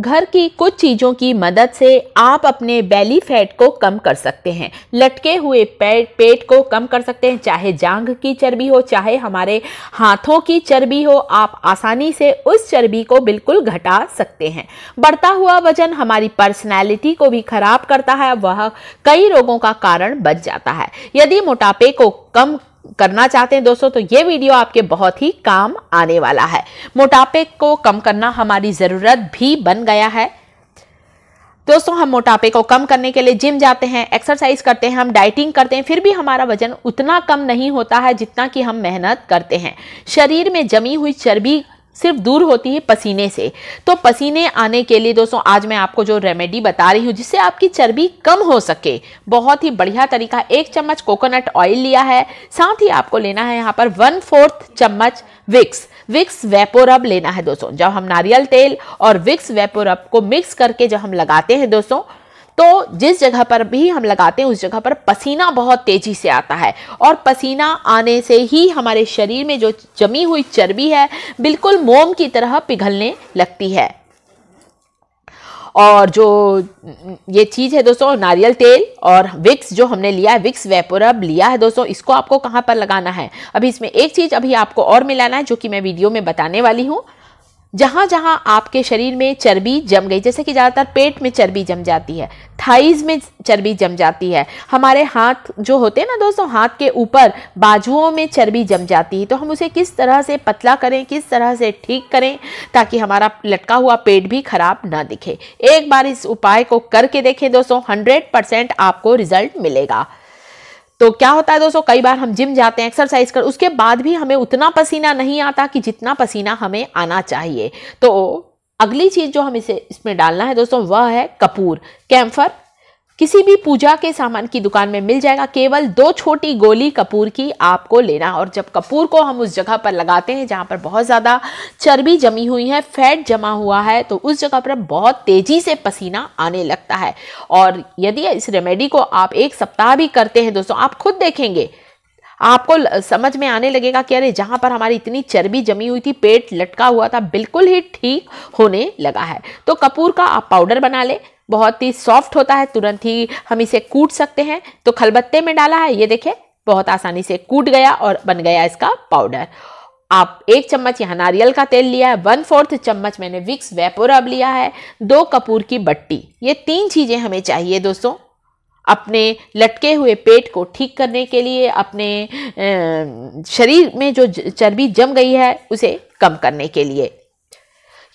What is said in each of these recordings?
घर की कुछ चीज़ों की मदद से आप अपने बैली फैट को कम कर सकते हैं लटके हुए पेट पेट को कम कर सकते हैं चाहे जांघ की चर्बी हो चाहे हमारे हाथों की चर्बी हो आप आसानी से उस चर्बी को बिल्कुल घटा सकते हैं बढ़ता हुआ वजन हमारी पर्सनैलिटी को भी खराब करता है वह कई रोगों का कारण बच जाता है यदि मोटापे को कम करना चाहते हैं दोस्तों तो ये वीडियो आपके बहुत ही काम आने वाला है मोटापे को कम करना हमारी ज़रूरत भी बन गया है दोस्तों हम मोटापे को कम करने के लिए जिम जाते हैं एक्सरसाइज करते हैं हम डाइटिंग करते हैं फिर भी हमारा वजन उतना कम नहीं होता है जितना कि हम मेहनत करते हैं शरीर में जमी हुई चर्बी सिर्फ दूर होती है पसीने से तो पसीने आने के लिए दोस्तों आज मैं आपको जो रेमेडी बता रही हूँ जिससे आपकी चर्बी कम हो सके बहुत ही बढ़िया तरीका एक चम्मच कोकोनट ऑयल लिया है साथ ही आपको लेना है यहाँ पर वन फोर्थ चम्मच विक्स विक्स वेपोरब लेना है दोस्तों जब हम नारियल तेल और विक्स वेपोरब को मिक्स करके जब हम लगाते हैं दोस्तों तो जिस जगह पर भी हम लगाते हैं उस जगह पर पसीना बहुत तेज़ी से आता है और पसीना आने से ही हमारे शरीर में जो जमी हुई चर्बी है बिल्कुल मोम की तरह पिघलने लगती है और जो ये चीज़ है दोस्तों नारियल तेल और विक्स जो हमने लिया है विक्स वेपोरब लिया है दोस्तों इसको आपको कहाँ पर लगाना है अभी इसमें एक चीज़ अभी आपको और मिलाना है जो कि मैं वीडियो में बताने वाली हूँ जहाँ जहाँ आपके शरीर में चर्बी जम गई जैसे कि ज़्यादातर पेट में चर्बी जम जाती है थाइज में चर्बी जम जाती है हमारे हाथ जो होते हैं ना दोस्तों हाथ के ऊपर बाजुओं में चर्बी जम जाती है तो हम उसे किस तरह से पतला करें किस तरह से ठीक करें ताकि हमारा लटका हुआ पेट भी खराब ना दिखे एक बार इस उपाय को करके देखें दोस्तों हंड्रेड परसेंट आपको रिजल्ट मिलेगा तो क्या होता है दोस्तों कई बार हम जिम जाते हैं एक्सरसाइज कर उसके बाद भी हमें उतना पसीना नहीं आता कि जितना पसीना हमें आना चाहिए तो अगली चीज़ जो हम इसे इसमें डालना है दोस्तों वह है कपूर कैम्फर किसी भी पूजा के सामान की दुकान में मिल जाएगा केवल दो छोटी गोली कपूर की आपको लेना और जब कपूर को हम उस जगह पर लगाते हैं जहाँ पर बहुत ज़्यादा चर्बी जमी हुई है फैट जमा हुआ है तो उस जगह पर बहुत तेज़ी से पसीना आने लगता है और यदि इस रेमेडी को आप एक सप्ताह भी करते हैं दोस्तों आप खुद देखेंगे आपको समझ में आने लगेगा कि अरे जहाँ पर हमारी इतनी चर्बी जमी हुई थी पेट लटका हुआ था बिल्कुल ही ठीक होने लगा है तो कपूर का आप पाउडर बना लें बहुत ही सॉफ्ट होता है तुरंत ही हम इसे कूट सकते हैं तो खलबत्ते में डाला है ये देखें बहुत आसानी से कूट गया और बन गया इसका पाउडर आप एक चम्मच यहाँ नारियल का तेल लिया है वन फोर्थ चम्मच मैंने विक्स वेपोर अब लिया है दो कपूर की बट्टी ये तीन चीज़ें हमें चाहिए दोस्तों अपने लटके हुए पेट को ठीक करने के लिए अपने शरीर में जो चर्बी जम गई है उसे कम करने के लिए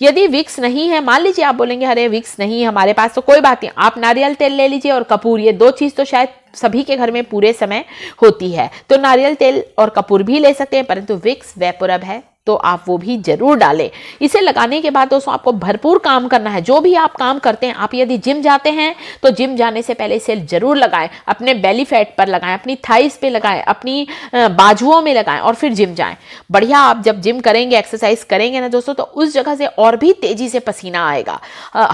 यदि विक्स नहीं है मान लीजिए आप बोलेंगे अरे विक्स नहीं है हमारे पास तो कोई बात नहीं आप नारियल तेल ले लीजिए और कपूर ये दो चीज़ तो शायद सभी के घर में पूरे समय होती है तो नारियल तेल और कपूर भी ले सकते हैं परंतु विक्स वेपोरब है तो आप वो भी जरूर डालें इसे लगाने के बाद दोस्तों आपको भरपूर काम करना है जो भी आप काम करते हैं आप यदि जिम जाते हैं तो जिम जाने से पहले इसे जरूर लगाएं अपने बेली फैट पर लगाएं अपनी थाइस पे लगाएं अपनी बाजुओं में लगाएं और फिर जिम जाएं बढ़िया आप जब जिम करेंगे एक्सरसाइज करेंगे ना दोस्तों तो उस जगह से और भी तेज़ी से पसीना आएगा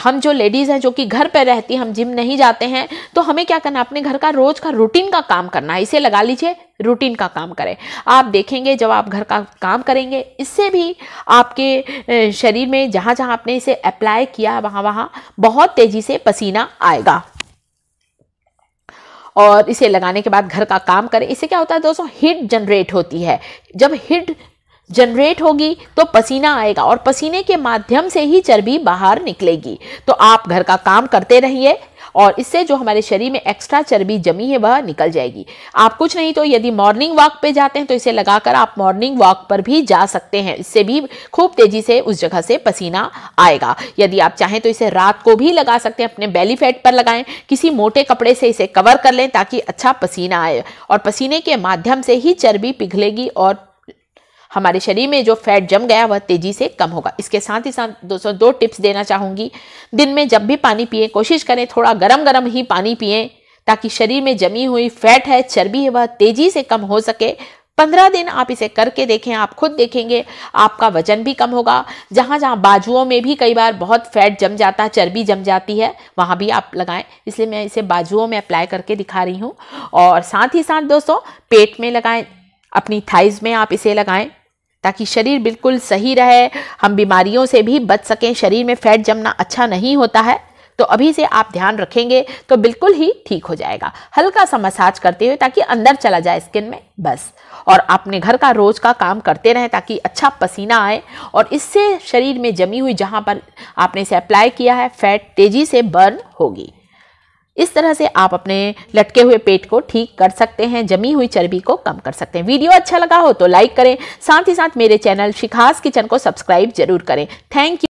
हम जो लेडीज़ हैं जो कि घर पर रहती हम जिम नहीं जाते हैं तो हमें क्या करना अपने घर का रोज़ का रूटीन का काम करना है इसे लगा लीजिए रूटीन का काम करें आप देखेंगे जब आप घर का काम करेंगे इससे भी आपके शरीर में जहाँ जहाँ आपने इसे अप्लाई किया वहाँ वहाँ बहुत तेज़ी से पसीना आएगा और इसे लगाने के बाद घर का काम करें इससे क्या होता है दोस्तों हिट जनरेट होती है जब हिट जनरेट होगी तो पसीना आएगा और पसीने के माध्यम से ही चर्बी बाहर निकलेगी तो आप घर का काम करते रहिए और इससे जो हमारे शरीर में एक्स्ट्रा चर्बी जमी है वह निकल जाएगी आप कुछ नहीं तो यदि मॉर्निंग वॉक पे जाते हैं तो इसे लगाकर आप मॉर्निंग वॉक पर भी जा सकते हैं इससे भी खूब तेजी से उस जगह से पसीना आएगा यदि आप चाहें तो इसे रात को भी लगा सकते हैं अपने बेली फैट पर लगाएं किसी मोटे कपड़े से इसे कवर कर लें ताकि अच्छा पसीना आए और पसीने के माध्यम से ही चर्बी पिघलेगी और हमारे शरीर में जो फैट जम गया वह तेज़ी से कम होगा इसके साथ ही साथ दोस्तों दो टिप्स देना चाहूँगी दिन में जब भी पानी पिए कोशिश करें थोड़ा गर्म गर्म ही पानी पिए ताकि शरीर में जमी हुई फैट है चर्बी है वह तेज़ी से कम हो सके पंद्रह दिन आप इसे करके देखें आप खुद देखेंगे आपका वजन भी कम होगा जहाँ जहाँ बाजुओं में भी कई बार बहुत फैट जम जाता है चर्बी जम जाती है वहाँ भी आप लगाएं इसलिए मैं इसे बाजुओं में अप्लाई करके दिखा रही हूँ और साथ ही साथ दोस्तों पेट में लगाएं अपनी थाइज में आप इसे लगाएं ताकि शरीर बिल्कुल सही रहे हम बीमारियों से भी बच सकें शरीर में फैट जमना अच्छा नहीं होता है तो अभी से आप ध्यान रखेंगे तो बिल्कुल ही ठीक हो जाएगा हल्का सा मसाज करते हुए ताकि अंदर चला जाए स्किन में बस और अपने घर का रोज़ का काम करते रहें ताकि अच्छा पसीना आए और इससे शरीर में जमी हुई जहाँ पर आपने इसे अप्लाई किया है फैट तेज़ी से बर्न होगी इस तरह से आप अपने लटके हुए पेट को ठीक कर सकते हैं जमी हुई चर्बी को कम कर सकते हैं वीडियो अच्छा लगा हो तो लाइक करें साथ ही साथ मेरे चैनल शिखास किचन को सब्सक्राइब जरूर करें थैंक यू